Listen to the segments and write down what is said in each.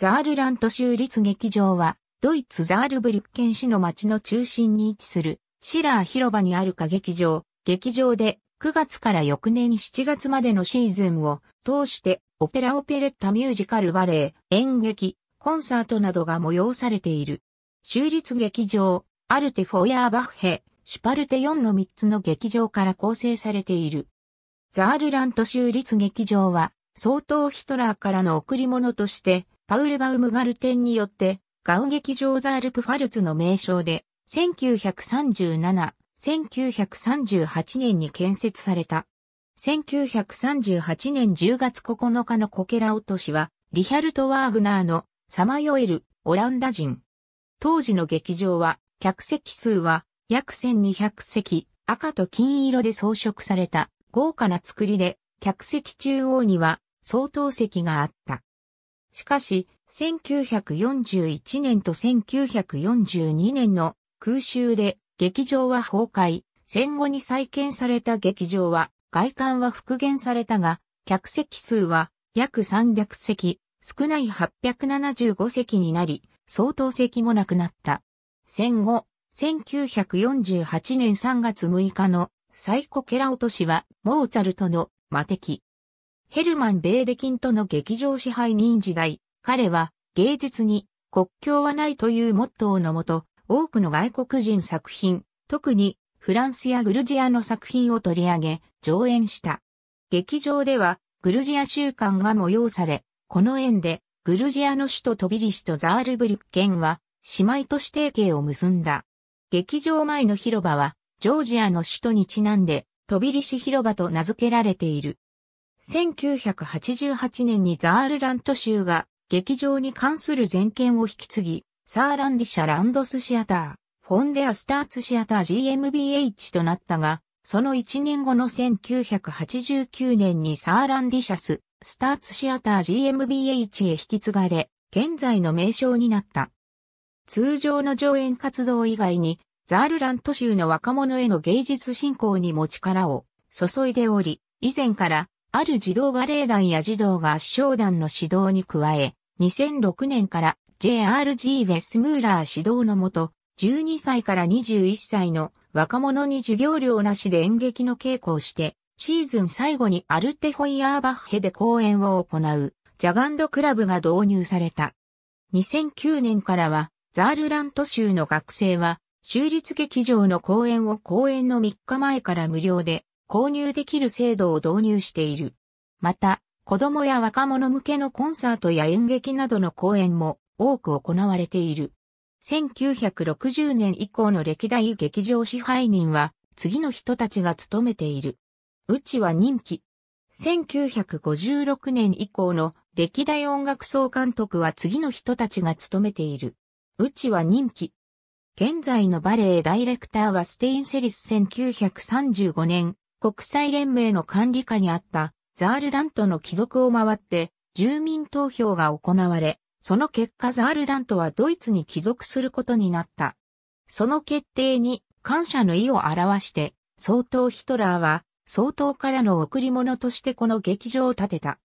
ザールラント州立劇場は、ドイツザールブリュッケン市の町の中心に位置する、シラー広場にある歌劇場、劇場で9月から翌年7月までのシーズンを通して、オペラオペレッタミュージカルバレー、演劇、コンサートなどが催されている。州立劇場、アルテフォヤーバッヘ、シュパルテ4の3つの劇場から構成されている。ザールラント州立劇場は、相当ヒトラーからの贈り物として、パウル・バウムガルテンによって、ガウ劇場ザールプファルツの名称で、1937、1938年に建設された。1938年10月9日のコケラ落としは、リヒャルト・ワーグナーのさまよえるオランダ人。当時の劇場は、客席数は約1200席、赤と金色で装飾された豪華な作りで、客席中央には相当席があった。しかし、1941年と1942年の空襲で劇場は崩壊、戦後に再建された劇場は外観は復元されたが、客席数は約300席、少ない875席になり、相当席もなくなった。戦後、1948年3月6日のサイコケラ落としは、モーツァルトの魔敵、ヘルマン・ベーデキンとの劇場支配人時代、彼は芸術に国境はないというモットーのもと、多くの外国人作品、特にフランスやグルジアの作品を取り上げ、上演した。劇場では、グルジア習慣が催され、この縁で、グルジアの首都トビリシとザールブリュッケンは、姉妹都市提携を結んだ。劇場前の広場は、ジョージアの首都にちなんで、トビリシ広場と名付けられている。1988年にザールラント州が劇場に関する全権を引き継ぎ、サーランディシャランドスシアター、フォンデアスターツシアター GMBH となったが、その1年後の1989年にサーランディシャス、スターツシアター GMBH へ引き継がれ、現在の名称になった。通常の上演活動以外に、ザールラント州の若者への芸術振興にも力を注いでおり、以前からある児童バレエ団や児童合唱団の指導に加え、2006年から JRG ウェスムーラー指導のもと、12歳から21歳の若者に授業料なしで演劇の稽古をして、シーズン最後にアルテホイヤーバッヘで公演を行う、ジャガンドクラブが導入された。2009年からは、ザールラント州の学生は、州立劇場の公演を公演の3日前から無料で購入できる制度を導入している。また、子供や若者向けのコンサートや演劇などの公演も多く行われている。1960年以降の歴代劇場支配人は次の人たちが務めている。うちは任期。1956年以降の歴代音楽総監督は次の人たちが務めている。うちは任期。現在のバレエダイレクターはステインセリス1935年国際連盟の管理下にあったザールラントの帰属を回って住民投票が行われ、その結果ザールラントはドイツに帰属することになった。その決定に感謝の意を表して、総統ヒトラーは総統からの贈り物としてこの劇場を建てた。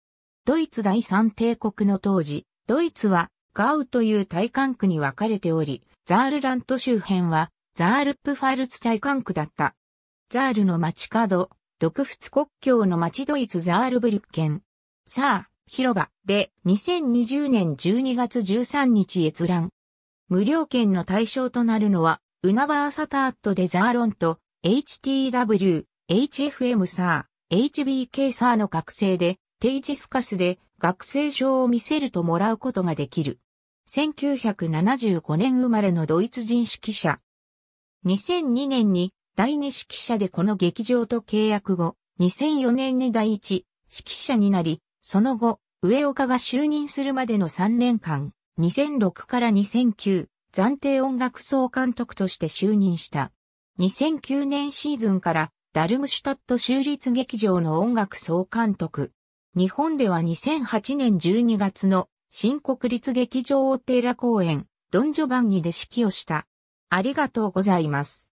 ドイツ第三帝国の当時、ドイツはガウという大管区に分かれており、ザールラント周辺はザールプファルツ大管区だった。ザールの街角、独仏国境の街ドイツザールブリュッケン。さあ、広場で2020年12月13日閲覧。無料券の対象となるのは、ウナバーサターットでザーロンと HTW、HFM サー、HBK サーの学生で、テイジスカスで学生証を見せるともらうことができる。1975年生まれのドイツ人指揮者。2002年に第二指揮者でこの劇場と契約後、2004年に第一指揮者になり、その後、上岡が就任するまでの3年間、2006から2009、暫定音楽総監督として就任した。2009年シーズンから、ダルムシュタット州立劇場の音楽総監督。日本では2008年12月の新国立劇場オペラ公演、ドンジョバンニで指揮をした。ありがとうございます。